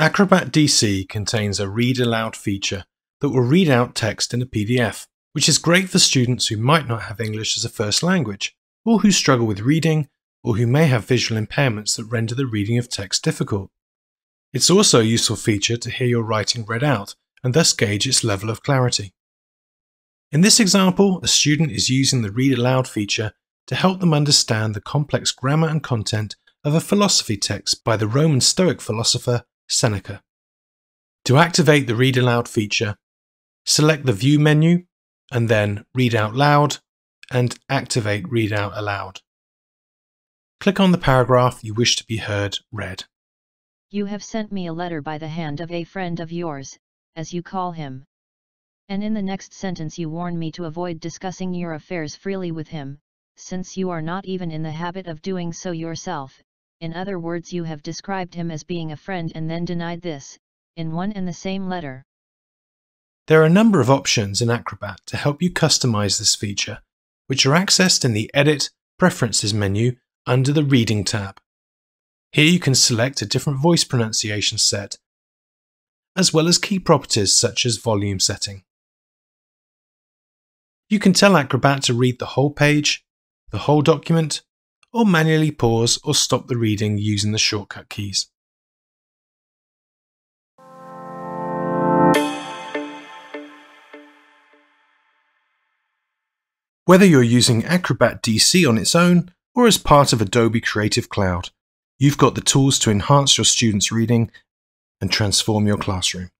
Acrobat DC contains a read aloud feature that will read out text in a PDF, which is great for students who might not have English as a first language, or who struggle with reading, or who may have visual impairments that render the reading of text difficult. It's also a useful feature to hear your writing read out and thus gauge its level of clarity. In this example, a student is using the Read Aloud feature to help them understand the complex grammar and content of a philosophy text by the Roman Stoic philosopher Seneca. To activate the Read Aloud feature, select the View menu and then Read Out Loud and activate Read Out Aloud. Click on the paragraph you wish to be heard read. You have sent me a letter by the hand of a friend of yours, as you call him. And in the next sentence you warn me to avoid discussing your affairs freely with him, since you are not even in the habit of doing so yourself, in other words you have described him as being a friend and then denied this, in one and the same letter. There are a number of options in Acrobat to help you customize this feature, which are accessed in the Edit Preferences menu under the Reading tab. Here you can select a different voice pronunciation set, as well as key properties such as volume setting. You can tell Acrobat to read the whole page, the whole document, or manually pause or stop the reading using the shortcut keys. Whether you're using Acrobat DC on its own or as part of Adobe Creative Cloud, you've got the tools to enhance your students' reading and transform your classroom.